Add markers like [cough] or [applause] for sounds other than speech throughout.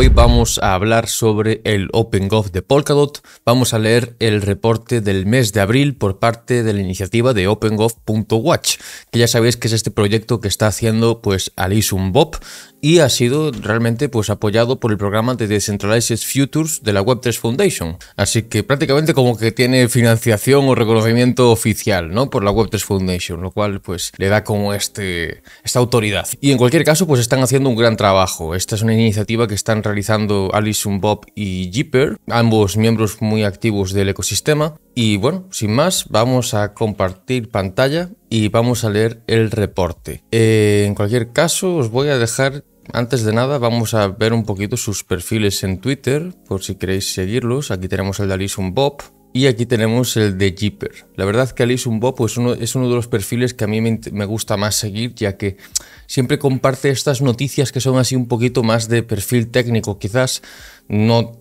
Hoy vamos a hablar sobre el OpenGov de Polkadot. Vamos a leer el reporte del mes de abril por parte de la iniciativa de OpenGov.watch, que ya sabéis que es este proyecto que está haciendo pues Alison Bob y ha sido realmente pues apoyado por el programa de Decentralized Futures de la Web3 Foundation. Así que prácticamente como que tiene financiación o reconocimiento oficial, ¿no? Por la Web3 Foundation, lo cual pues le da como este esta autoridad. Y en cualquier caso, pues están haciendo un gran trabajo. Esta es una iniciativa que están realizando Alison Bob y Jipper, ambos miembros muy activos del ecosistema. Y bueno, sin más, vamos a compartir pantalla y vamos a leer el reporte. Eh, en cualquier caso, os voy a dejar antes de nada vamos a ver un poquito sus perfiles en Twitter, por si queréis seguirlos. Aquí tenemos el de Alison Bob y aquí tenemos el de Jeeper. La verdad que Alison Bob pues, es uno de los perfiles que a mí me, gusta más seguir, ya que siempre comparte estas noticias que son así un poquito más de perfil técnico. Quizás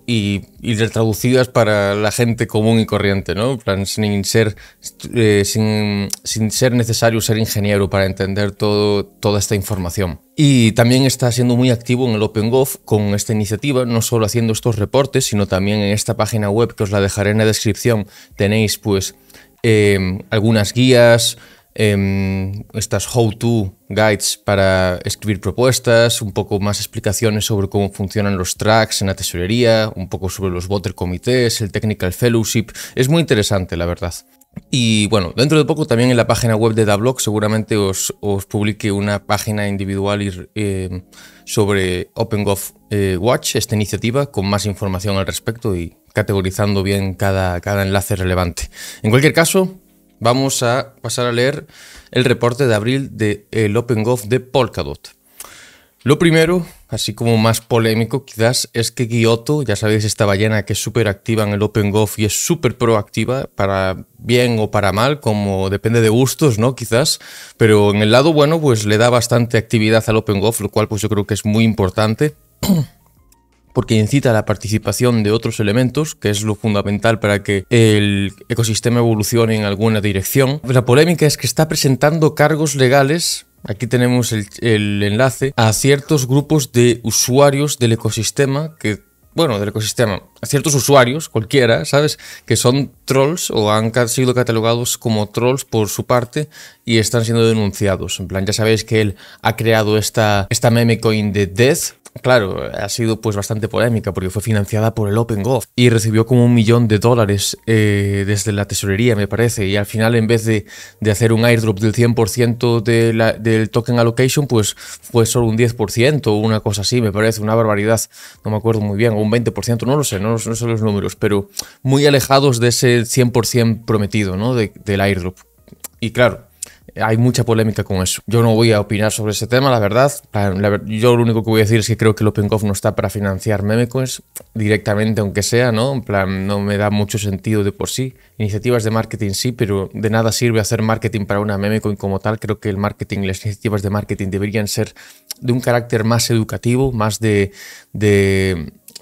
y, y traducidas para la gente común y corriente, ¿no? sin, ser, eh, sin, ser necesario ser ingeniero para entender toda esta información. Y también está siendo muy activo en el OpenGov con esta iniciativa, no solo haciendo estos reportes, sino también en esta página web que os la dejaré en la descripción. Tenéis pues eh, algunas guías, Em, estas how-to guides para escribir propuestas, un poco más explicaciones sobre cómo funcionan los tracks en la tesorería, un poco sobre los voter comités, el technical fellowship. Es muy interesante, la verdad. Y bueno, dentro de poco también en la página web de DaBlock seguramente os, publique una página individual em, sobre OpenGov eh, Watch, esta iniciativa, con más información al respecto y categorizando bien cada, cada enlace relevante. En cualquier caso, Vamos a pasar a leer el reporte de abril del Open Golf de Polkadot. Lo primero, así como más polémico quizás, es que Giotto, ya sabéis, esta ballena que es súper activa en el Open Golf y es súper proactiva, para bien o para mal, como depende de gustos, ¿no? Quizás, pero en el lado bueno, pues le da bastante actividad al Open Golf, lo cual pues yo creo que es muy importante porque incita a la participación de otros elementos, que es lo fundamental para que el ecosistema evolucione en alguna dirección. La polémica es que está presentando cargos legales Aquí tenemos el, enlace a ciertos grupos de usuarios del ecosistema que, bueno, del ecosistema, a ciertos usuarios, cualquiera, ¿sabes? Que son trolls o han sido catalogados como trolls por su parte y están siendo denunciados. En plan, ya sabéis que él ha creado esta, esta meme coin de Death Claro, ha sido pues bastante polémica porque fue financiada por el Open Golf y recibió como un millón de dólares eh, desde la tesorería, me parece. Y al final, en vez de, hacer un airdrop del 100% de la, del token allocation, pues fue solo un 10% o una cosa así, me parece, una barbaridad. No me acuerdo muy bien, o un 20%, no lo sé, no, no sé los números, pero muy alejados de ese 100% prometido, ¿no? del airdrop. Y claro, hay mucha polémica con eso. Yo no voy a opinar sobre ese tema, la verdad. yo lo único que voy a decir es que creo que el OpenCoff no está para financiar memecoins directamente, aunque sea, ¿no? En plan, no me da mucho sentido de por sí. Iniciativas de marketing sí, pero de nada sirve hacer marketing para una memecoin como tal. Creo que el marketing, las iniciativas de marketing deberían ser de un carácter más educativo, más de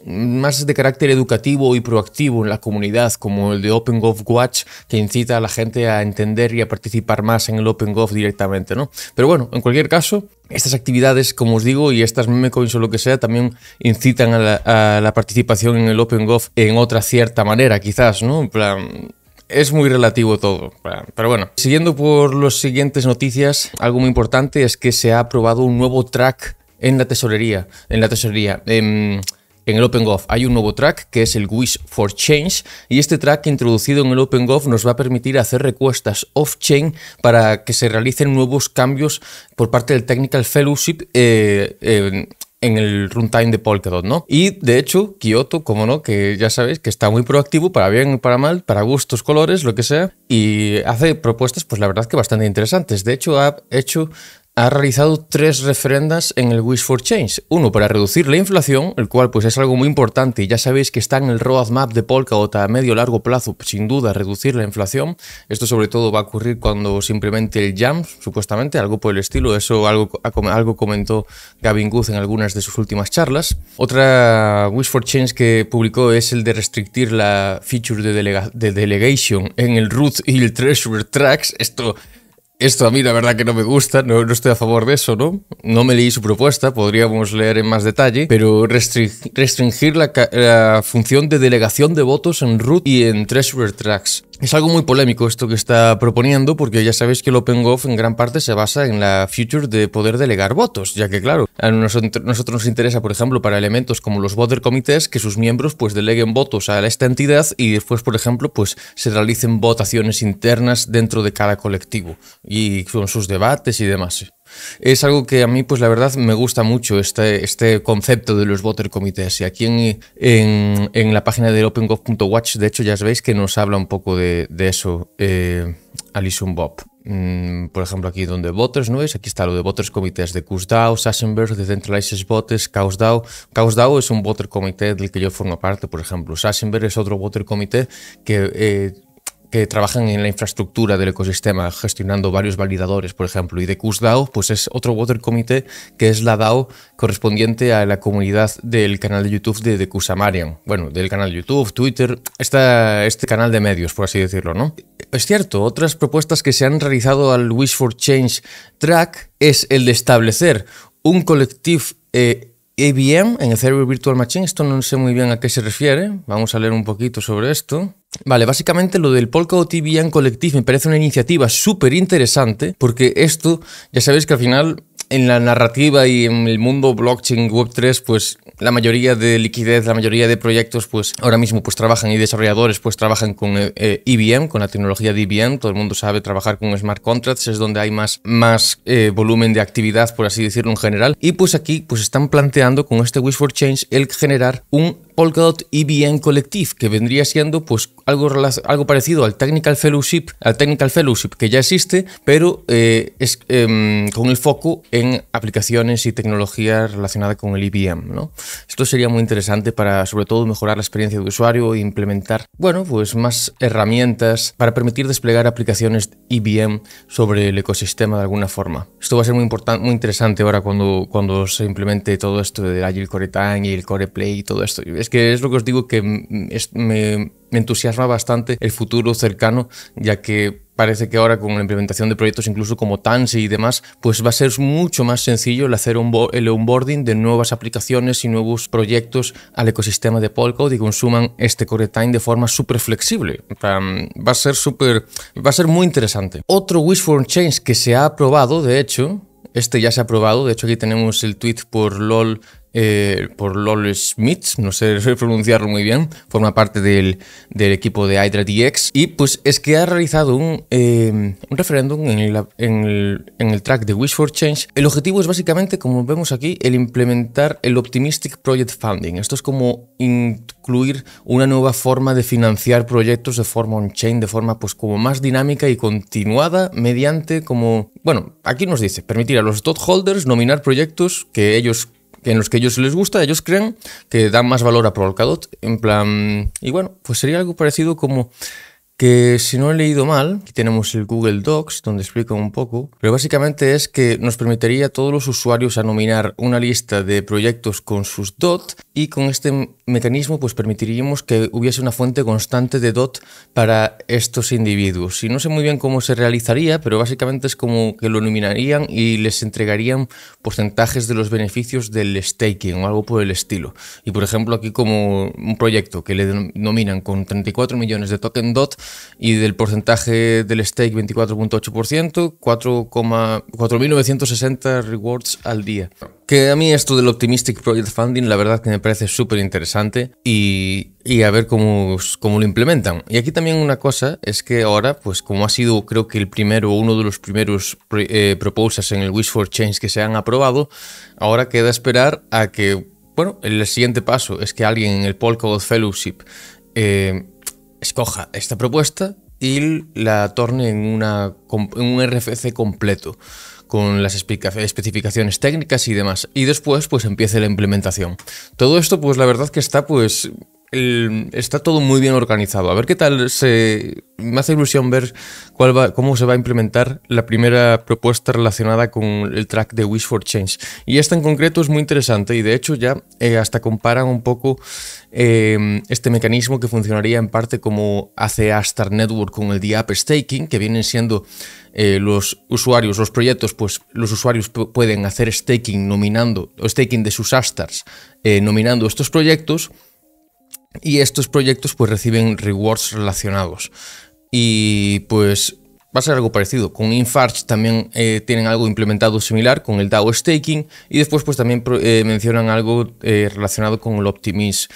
más de carácter educativo y proactivo en la comunidad, como el de OpenGov Watch, que incita a la gente a entender y a participar más en el OpenGov directamente, ¿no? Pero bueno, en cualquier caso, estas actividades, como os digo, y estas memecoins o lo que sea, también incitan a la, participación en el OpenGov en otra cierta manera, quizás, ¿no? En plan, es muy relativo todo. Pero bueno, siguiendo por las siguientes noticias, algo muy importante es que se ha aprobado un nuevo track en la tesorería, en la tesorería, en, em, en el OpenGov hay un nuevo track que es el Wish for Change y este track introducido en el OpenGov nos va a permitir hacer recuestas off-chain para que se realicen nuevos cambios por parte del Technical Fellowship eh, eh, en el runtime de Polkadot, ¿no? Y de hecho, Kyoto, como no, que ya sabéis que está muy proactivo para bien, y para mal, para gustos, colores, lo que sea, y hace propuestas, pues la verdad que bastante interesantes. De hecho, ha hecho ha realizado tres referendas en el Wish for Change. Uno para reducir la inflación, el cual pues es algo muy importante y ya sabéis que está en el roadmap de Polkadot a medio largo plazo, sin duda reducir la inflación. Esto sobre todo va a ocurrir cuando simplemente el jam, supuestamente, algo por el estilo. Eso algo, algo comentó Gavin Good en algunas de sus últimas charlas. Otra Wish for Change que publicó es el de restrictir la feature de, delegation en el root y el treasure tracks. Esto esto a mí la verdad que no me gusta, no, estoy a favor de eso, ¿no? No me leí su propuesta, podríamos leer en más detalle, pero restringir la, función de delegación de votos en root y en treasurer tracks. Es algo muy polémico esto que está proponiendo, porque ya sabéis que el Open en gran parte se basa en la future de poder delegar votos, ya que claro, a nosotros, nos interesa, por ejemplo, para elementos como los voter comités, que sus miembros pues deleguen votos a esta entidad y después, por ejemplo, pues se realicen votaciones internas dentro de cada colectivo y con sus debates y demás es algo que a mí, pues la verdad, me gusta mucho este, este concepto de los voter comités. Y aquí en, la página de OpenGov.watch, de hecho, ya sabéis que nos habla un poco de, eso eh, Alison Bob. Mm, por ejemplo, aquí donde voters, ¿no es? Aquí está lo de voters comités de CUSDAO, Sassenberg, Decentralized Votes, CAUSDAO. CAUSDAO es un voter comité del que yo formo parte, por ejemplo. Sassenberg es otro voter comité que... Eh, que trabajan en la infraestructura del ecosistema, gestionando varios validadores, por ejemplo, y de CUSDAO, pues es otro Water Committee que es la DAO correspondiente a la comunidad del canal de YouTube de, de Cusamarian. Bueno, del canal de YouTube, Twitter, esta, este canal de medios, por así decirlo, ¿no? Es cierto, otras propuestas que se han realizado al Wish for Change track es el de establecer un colectivo eh, ABM en el cerebro virtual machine. Esto no sé muy bien a qué se refiere. Vamos a leer un poquito sobre esto. Vale, básicamente lo del Polkadot TBN Collective me parece una iniciativa súper interesante porque esto, ya sabéis que al final en la narrativa y en el mundo blockchain Web3, pues la mayoría de liquidez, la mayoría de proyectos, pues ahora mismo pues trabajan y desarrolladores pues trabajan con IBM, eh, eh, e con la tecnología de IBM, e todo el mundo sabe trabajar con smart contracts, es donde hay más, más eh, volumen de actividad, por así decirlo en general. Y pues aquí pues están planteando con este Wish for Change el generar un Polkadot IBM Collective, que vendría siendo pues algo, algo parecido al Technical Fellowship, al Technical Fellowship que ya existe, pero eh, es, em, con el foco en aplicaciones y tecnología relacionada con el IBM. ¿no? Esto sería muy interesante para sobre todo mejorar la experiencia de usuario e implementar, bueno, pues más herramientas para permitir desplegar aplicaciones IBM sobre el ecosistema de alguna forma. Esto va a ser muy importante, muy interesante ahora cuando, cuando se implemente todo esto de Agile Core Time y el Core Play y todo esto es que es lo que os digo que me, entusiasma bastante el futuro cercano, ya que parece que ahora con la implementación de proyectos incluso como Tansi y demás, pues va a ser mucho más sencillo el hacer el onboarding de nuevas aplicaciones y nuevos proyectos al ecosistema de Polkadot y consuman este core time de forma súper flexible. Va a ser súper, va a ser muy interesante. Otro Wish for Change que se ha aprobado, de hecho, este ya se ha aprobado, de hecho aquí tenemos el tweet por LOL eh, por LOL Smith, no sé [laughs] pronunciarlo muy bien, forma parte del, equipo de Hydra DX. Y pues es que ha realizado un, eh, referéndum en, el, track de Wish for Change. El objetivo es básicamente, como vemos aquí, el implementar el Optimistic Project Funding. Esto es como incluir una nueva forma de financiar proyectos de forma on-chain, de forma pues como más dinámica y continuada mediante como, bueno, aquí nos dice, permitir a los stockholders nominar proyectos que ellos en los que a ellos les gusta, ellos creen que dan más valor a Prolcadot, en plan, y bueno, pues sería algo parecido como que si no he leído mal, aquí tenemos el Google Docs donde explico un poco, pero básicamente es que nos permitiría a todos los usuarios a nominar una lista de proyectos con sus DOT y con este mecanismo pues permitiríamos que hubiese una fuente constante de DOT para estos individuos. Y no sé muy bien cómo se realizaría, pero básicamente es como que lo nominarían y les entregarían porcentajes de los beneficios del staking o algo por el estilo. Y por ejemplo aquí como un proyecto que le nominan con 34 millones de token DOT, y del porcentaje del stake 24.8%, 4.960 rewards al día. Que a mí esto del Optimistic Project Funding la verdad que me parece súper interesante y, y, a ver cómo, cómo lo implementan. Y aquí también una cosa es que ahora, pues como ha sido creo que el primero o uno de los primeros eh, en el Wish for Change que se han aprobado, ahora queda esperar a que, bueno, el siguiente paso es que alguien en el Polkadot Fellowship... Eh, escoja esta propuesta y la torne en, una, un RFC completo con las especificaciones técnicas y demás. Y después, pues empiece la implementación. Todo esto, pues la verdad que está, pues está todo muy bien organizado. A ver qué tal se. Me hace ilusión ver cuál cómo se va a implementar la primera propuesta relacionada con el track de Wish for Change. Y esta en concreto es muy interesante y de hecho ya eh, hasta comparan un poco eh, este mecanismo que funcionaría en parte como hace Astar Network con el Dapp Staking, que vienen siendo eh, los usuarios, los proyectos, pues los usuarios pueden hacer staking nominando, o staking de sus Astars nominando estos proyectos y estos proyectos pues reciben rewards relacionados. Y pues va a ser algo parecido. Con Infarch también eh, tienen algo implementado similar con el DAO Staking y después pues también eh, mencionan algo eh, relacionado con el Optimis.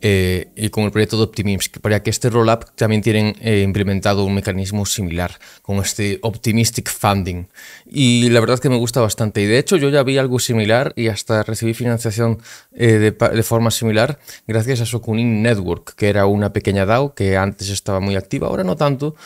Eh, y con el proyecto de que para que este roll-up también tienen eh, implementado un mecanismo similar con este Optimistic Funding. Y la verdad es que me gusta bastante. Y de hecho yo ya vi algo similar y hasta recibí financiación eh, de, forma similar gracias a Sokunin Network, que era una pequeña DAO que antes estaba muy activa, ahora no tanto,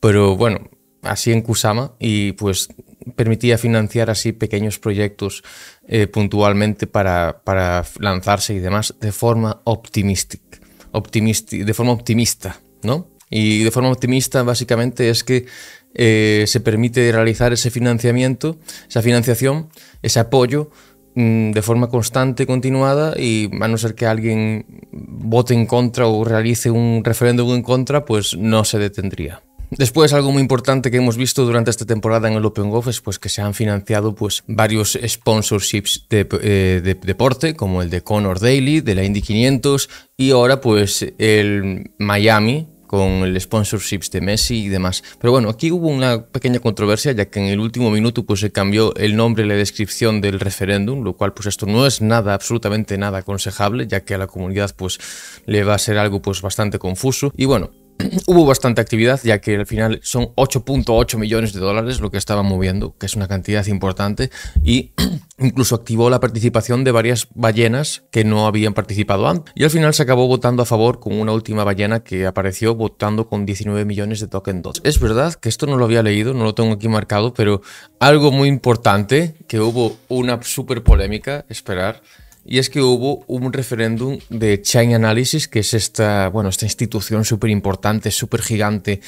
pero bueno, así en Kusama y pues permitía financiar así pequeños proyectos eh, puntualmente para, para, lanzarse y demás de forma de forma optimista, ¿no? Y de forma optimista básicamente es que eh, se permite realizar ese financiamiento, esa financiación, ese apoyo mm, de forma constante, continuada, y a no ser que alguien vote en contra o realice un referéndum en contra, pues no se detendría. Después, algo muy importante que hemos visto durante esta temporada en el Open Golf es pues, que se han financiado pues, varios sponsorships de, eh, deporte, como el de Conor Daly, de la Indy 500, y ahora pues el Miami, con el sponsorships de Messi y demás. Pero bueno, aquí hubo una pequeña controversia, ya que en el último minuto pues, se cambió el nombre y la descripción del referéndum, lo cual pues esto no es nada, absolutamente nada aconsejable, ya que a la comunidad pues le va a ser algo pues bastante confuso. Y bueno, [clears throat] hubo bastante actividad, ya que al final son 8.8 millones de dólares lo que estaba moviendo, que es una cantidad importante, y [clears throat] incluso activó la participación de varias ballenas que no habían participado antes. Y al final se acabó votando a favor con una última ballena que apareció votando con 19 millones de token dots. Es verdad que esto no lo había leído, no lo tengo aquí marcado, pero algo muy importante, que hubo una super polémica, esperar, Y es que hubo un referéndum de China Analysis, que es esta, bueno, esta institución súper importante, súper gigante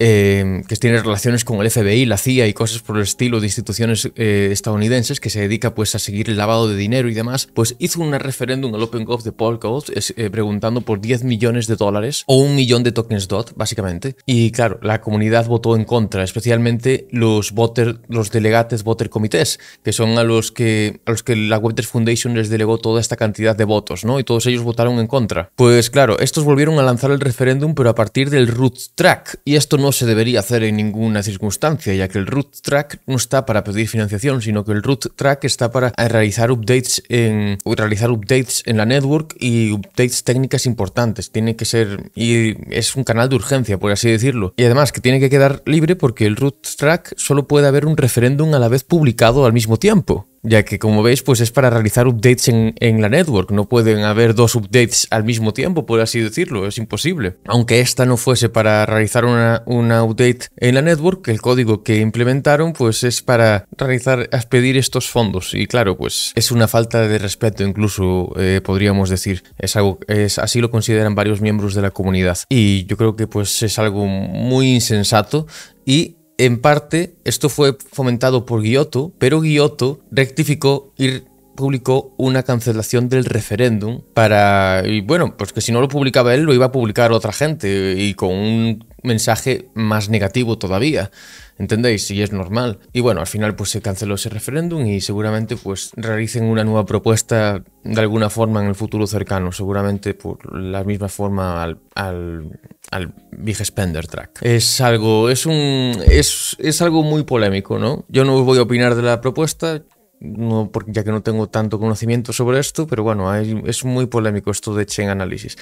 Em, que tiene relaciones con el FBI, la CIA y cosas por el estilo de instituciones eh, estadounidenses que se dedica pues a seguir el lavado de dinero y demás, pues hizo un referéndum al Open Gov de Paul eh, preguntando por 10 millones de dólares o un millón de tokens DOT, básicamente. Y claro, la comunidad votó en contra, especialmente los voter, los delegates voter comités, que son a los que, a los que la Web3 Foundation les delegó toda esta cantidad de votos, ¿no? Y todos ellos votaron en contra. Pues claro, estos volvieron a lanzar el referéndum, pero a partir del root track. Y esto no no se debería hacer en ninguna circunstancia, ya que el root track no está para pedir financiación, sino que el root track está para eh, realizar updates en realizar updates en la network y updates técnicas importantes. Tiene que ser y es un canal de urgencia, por así decirlo. Y además que tiene que quedar libre porque el root track solo puede haber un referéndum a la vez publicado al mismo tiempo ya que como veis pues es para realizar updates en, la network, no pueden haber dos updates al mismo tiempo, por así decirlo, es imposible. Aunque esta no fuese para realizar una, update en la network, el código que implementaron pues es para realizar, pedir estos fondos y claro pues es una falta de respeto incluso eh, podríamos decir, es algo, es, así lo consideran varios miembros de la comunidad y yo creo que pues es algo muy insensato y en parte, esto fue fomentado por Giotto, pero Giotto rectificó y publicó una cancelación del referéndum para... Y bueno, pues que si no lo publicaba él, lo iba a publicar otra gente y con un mensaje más negativo todavía. ¿Entendéis? Y es normal. Y bueno, al final pues se canceló ese referéndum y seguramente pues realicen una nueva propuesta de alguna forma en el futuro cercano, seguramente por la misma forma al al Big Spender Track. Es algo, es un, es, algo muy polémico, ¿no? Yo no voy a opinar de la propuesta, no, porque ya que no tengo tanto conocimiento sobre esto, pero bueno, es muy polémico esto de Chain Analysis.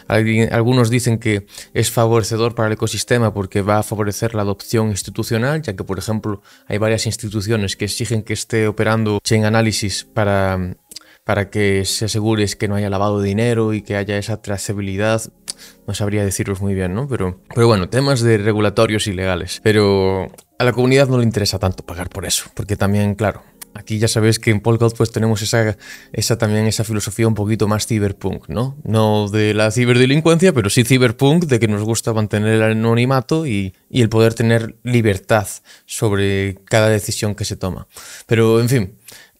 algunos dicen que es favorecedor para el ecosistema porque va a favorecer la adopción institucional, ya que por ejemplo hay varias instituciones que exigen que esté operando Chain Analysis para para que se asegures que no haya lavado dinero y que haya esa trazabilidad. No sabría deciros muy bien, ¿no? Pero, pero bueno, temas de regulatorios y legales. Pero a la comunidad no le interesa tanto pagar por eso, porque también, claro, aquí ya sabéis que en Polkadot pues tenemos esa, esa también esa filosofía un poquito más ciberpunk, ¿no? No de la ciberdelincuencia, pero sí ciberpunk, de que nos gusta mantener el anonimato y, y el poder tener libertad sobre cada decisión que se toma. Pero, en fin,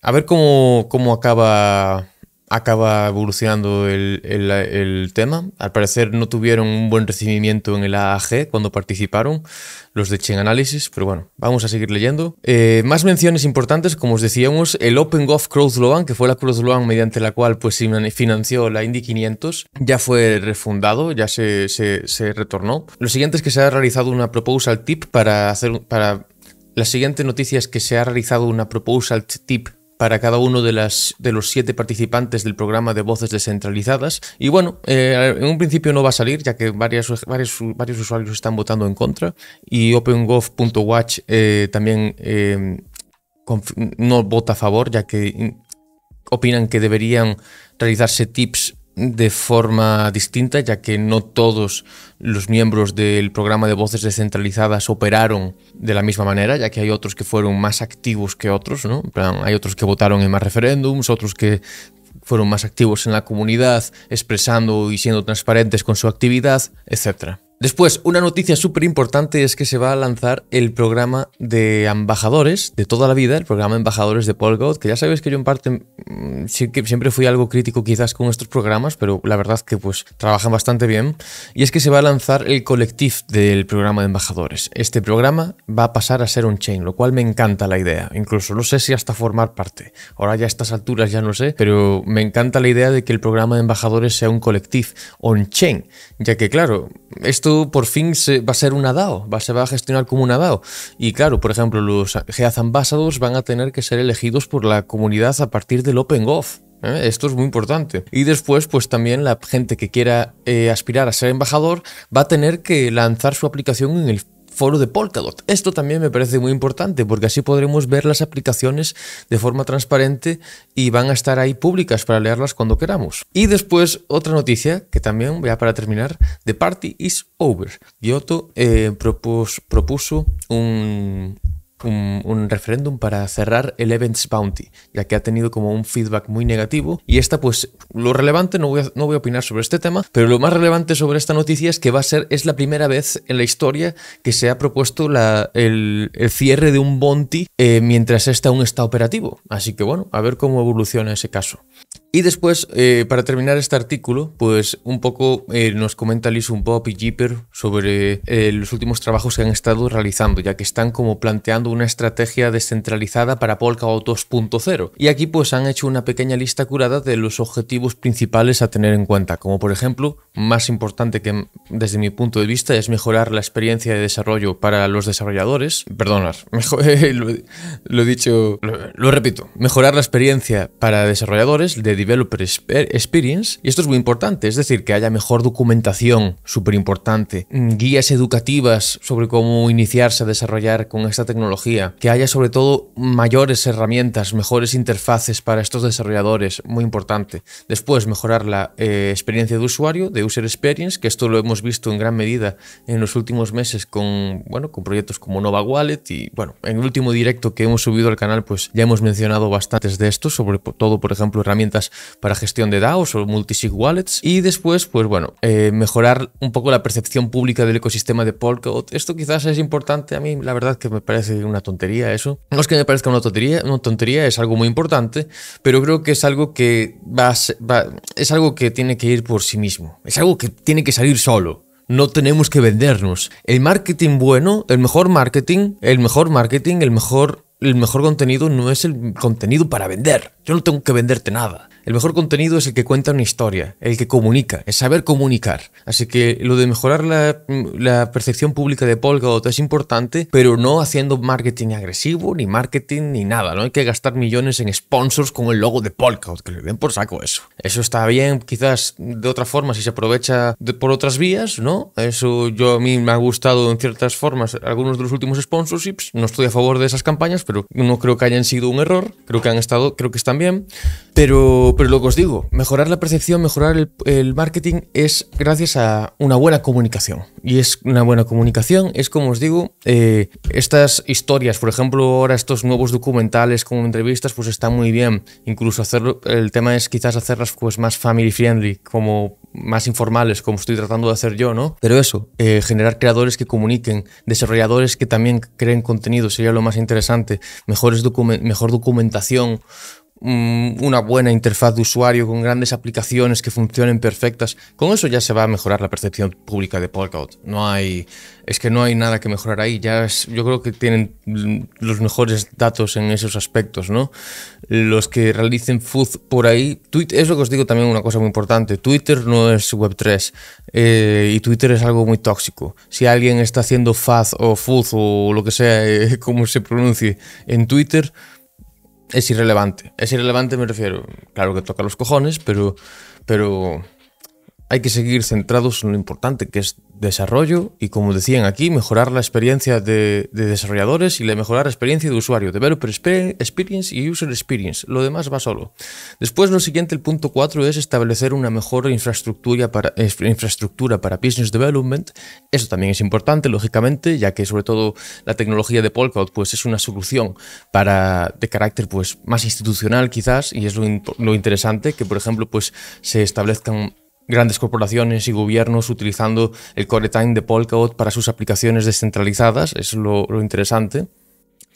a ver cómo, cómo acaba, acaba evolucionando el, tema. Al parecer no tuvieron un buen recibimiento en el AAG cuando participaron los de Chain Analysis, pero bueno, vamos a seguir leyendo. Eh, más menciones importantes, como os decíamos, el Open Golf Loan, que fue la Loan mediante la cual pues, se financió la Indy 500, ya fue refundado, ya se, retornó. Lo siguiente es que se ha realizado una proposal tip para hacer... Para, la siguiente noticia es que se ha realizado una proposal tip para cada uno de, las, de los siete participantes del programa de voces descentralizadas. Y bueno, eh, en un principio no va a salir, ya que varios, varios usuarios están votando en contra. Y OpenGov.watch eh, también eh, no vota a favor, ya que opinan que deberían realizarse tips de forma distinta, ya que no todos los miembros del programa de voces descentralizadas operaron de la misma manera, ya que hay otros que fueron más activos que otros, ¿no? hay otros que votaron en más referéndums, otros que fueron más activos en la comunidad, expresando y siendo transparentes con su actividad, etc. Después, una noticia súper importante es que se va a lanzar el programa de embajadores de toda la vida, el programa de embajadores de Polkadot, que ya sabéis que yo en parte mm, sí que siempre fui algo crítico quizás con estos programas, pero la verdad que pues trabajan bastante bien. Y es que se va a lanzar el colectivo del programa de embajadores. Este programa va a pasar a ser un chain, lo cual me encanta la idea. Incluso no sé si hasta formar parte. Ahora ya a estas alturas ya no sé, pero me encanta la idea de que el programa de embajadores sea un colectivo on chain, ya que claro, esto esto por fin se, va a ser una DAO, va, se va a gestionar como una DAO. Y claro, por ejemplo, los Heath Ambassadors van a tener que ser elegidos por la comunidad a partir del open ¿eh? Esto es muy importante. Y después, pues también la gente que quiera eh, aspirar a ser embajador va a tener que lanzar su aplicación en el foro de Polkadot. Esto también me parece muy importante porque así podremos ver las aplicaciones de forma transparente y van a estar ahí públicas para leerlas cuando queramos. Y después otra noticia que también, a para terminar, The Party is Over. Giotto eh, propuso un, un, referéndum para cerrar el Events Bounty, ya que ha tenido como un feedback muy negativo. Y esta, pues, lo relevante, no voy a, no voy a opinar sobre este tema, pero lo más relevante sobre esta noticia es que va a ser, es la primera vez en la historia que se ha propuesto la, el, cierre de un bounty eh, mientras este aún está operativo. Así que bueno, a ver cómo evoluciona ese caso. Y después, eh, para terminar este artículo, pues un poco eh, nos comenta Liz un poco y sobre eh, los últimos trabajos que han estado realizando, ya que están como planteando una estrategia descentralizada para Polka 2.0. Y aquí pues han hecho una pequeña lista curada de los objetivos principales a tener en cuenta, como por ejemplo, más importante que desde mi punto de vista es mejorar la experiencia de desarrollo para los desarrolladores. Perdonad, [laughs] lo, he dicho, lo, repito, mejorar la experiencia para desarrolladores de Developer Experience. Y esto es muy importante, es decir, que haya mejor documentación, súper importante, mm, guías educativas sobre cómo iniciarse a desarrollar con esta tecnología, que haya sobre todo mayores herramientas, mejores interfaces para estos desarrolladores, muy importante. Después, mejorar la eh, experiencia de usuario, de user experience, que esto lo hemos visto en gran medida en los últimos meses con, bueno, con proyectos como Nova Wallet y, bueno, en el último directo que hemos subido al canal, pues ya hemos mencionado bastantes de estos, sobre todo, por ejemplo, herramientas para gestión de DAOs o multisig wallets. Y después, pues bueno, eh, mejorar un poco la percepción pública del ecosistema de Polkadot. Esto quizás es importante a mí, la verdad que me parece una tontería eso. No es que me parezca una tontería, una tontería es algo muy importante, pero creo que es algo que es algo que tiene que ir por sí mismo. Es algo que tiene que salir solo no tenemos que vendernos. El marketing bueno, el mejor marketing, el mejor marketing, el mejor, el mejor contenido no es el contenido para vender. Yo no tengo que venderte nada. El mejor contenido es el que cuenta una historia, el que comunica, es saber comunicar. Así que lo de mejorar mm, la, percepción pública de Polkadot es importante, pero no haciendo marketing agresivo, ni marketing, ni nada. No hay que gastar millones en sponsors con el logo de Polkadot, que le den por saco eso. Eso está bien, quizás de otra forma, si se aprovecha por otras vías, ¿no? Eso yo a mí me ha gustado en ciertas formas algunos de los últimos sponsorships. No estoy a favor de esas campañas, pero no creo que hayan sido un error. Creo que han estado, creo que están bien. Pero pero lo que os digo, mejorar la percepción, mejorar el, marketing es gracias a una buena comunicación. Y es una buena comunicación, es como os digo, eh, estas historias, por ejemplo, ahora estos nuevos documentales con entrevistas, pues está muy bien. Incluso hacerlo, el tema es quizás hacerlas pues más family friendly, como más informales, como estoy tratando de hacer yo, ¿no? Pero eso, eh, generar creadores que comuniquen, desarrolladores que también creen contenido, sería lo más interesante. Mejores mejor documentación, Mm, una buena interfaz de usuario con grandes aplicaciones que funcionen perfectas, con eso ya se va a mejorar la percepción pública de Polkadot. No hay, es que no hay nada que mejorar ahí. Ya yo creo que tienen los mejores datos en esos aspectos, ¿no? Los que realicen fuzz por ahí. Twitter, es lo que os digo también una cosa muy importante. Twitter no es Web3 eh, y Twitter es algo muy tóxico. Si alguien está haciendo faz o fuzz o lo que sea, eh, [laughs] como se pronuncie, en Twitter es irrelevante. Es irrelevante, me refiero. Claro que toca los cojones, pero, pero hay que seguir centrados en lo importante, que es desarrollo y, como decían aquí, mejorar la experiencia de, desarrolladores y mejorar la experiencia de usuario. Developer Experience y User Experience. Lo demás va solo. Después, lo siguiente, el punto 4, es establecer una mejor infraestructura para, eh, infraestructura para Business Development. Eso también es importante, lógicamente, ya que sobre todo la tecnología de Polkadot pues, es una solución para, de carácter pues, más institucional quizás y es lo, interesante que, por ejemplo, pues, se establezcan grandes corporaciones y gobiernos utilizando el core time de Polkadot para sus aplicaciones descentralizadas, es lo, lo interesante.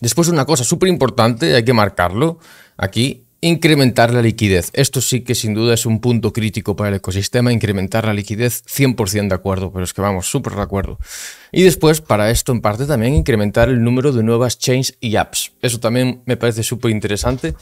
Después una cosa súper importante, hay que marcarlo aquí, incrementar la liquidez. Esto sí que sin duda es un punto crítico para el ecosistema, incrementar la liquidez, 100% de acuerdo, pero es que vamos, súper de acuerdo. Y después, para esto en parte también, incrementar el número de nuevas chains y apps. Eso también me parece súper interesante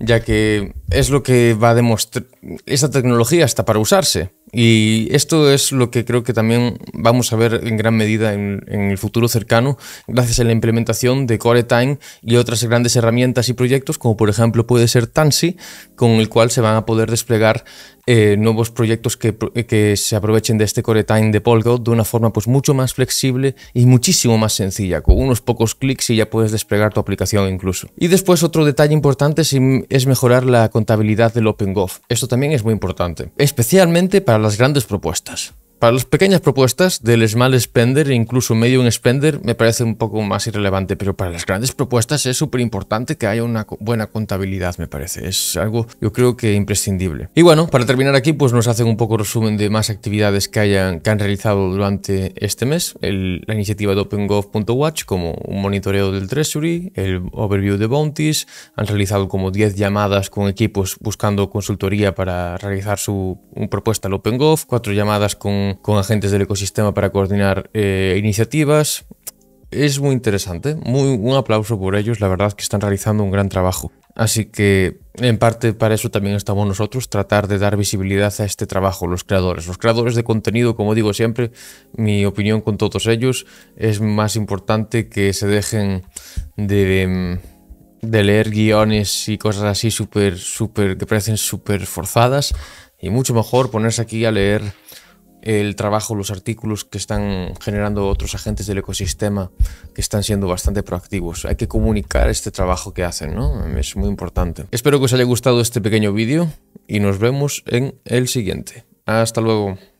ya que es lo que va a demostrar, esta tecnología está para usarse. Y esto es lo que creo que también vamos a ver en gran medida en, el futuro cercano, gracias a la implementación de CoreTime y otras grandes herramientas y proyectos, como por ejemplo puede ser Tansi, con el cual se van a poder desplegar eh, nuevos proyectos que, se aprovechen de este core time de Polgo de una forma pues mucho más flexible y muchísimo más sencilla, con unos pocos clics y ya puedes desplegar tu aplicación incluso. Y después otro detalle importante es mm, mejorar la contabilidad del OpenGov. Esto también es muy importante, especialmente para las grandes propuestas. Para las pequeñas propuestas del small spender e incluso medium spender me parece un poco más irrelevante, pero para las grandes propuestas es súper importante que haya una buena contabilidad, me parece. Es algo yo creo que imprescindible. Y bueno, para terminar aquí, pues nos hacen un poco resumen de más actividades que, hayan, que han realizado durante este mes. El, la iniciativa de OpenGov.watch como un monitoreo del Treasury, el overview de bounties, han realizado como 10 llamadas con equipos buscando consultoría para realizar su propuesta al OpenGov, cuatro llamadas con con, agentes del ecosistema para coordinar eh, iniciativas. Es muy interesante, muy, un aplauso por ellos, la verdad es que están realizando un gran trabajo. Así que en parte para eso también estamos nosotros, tratar de dar visibilidad a este trabajo, los creadores. Los creadores de contenido, como digo siempre, mi opinión con todos ellos es más importante que se dejen de, de leer guiones y cosas así súper, súper, que parecen súper forzadas y mucho mejor ponerse aquí a leer el trabajo, los artículos que están generando otros agentes del ecosistema que están siendo bastante proactivos. Hay que comunicar este trabajo que hacen, ¿no? Es muy importante. Espero que os haya gustado este pequeño vídeo y nos vemos en el siguiente. Hasta luego.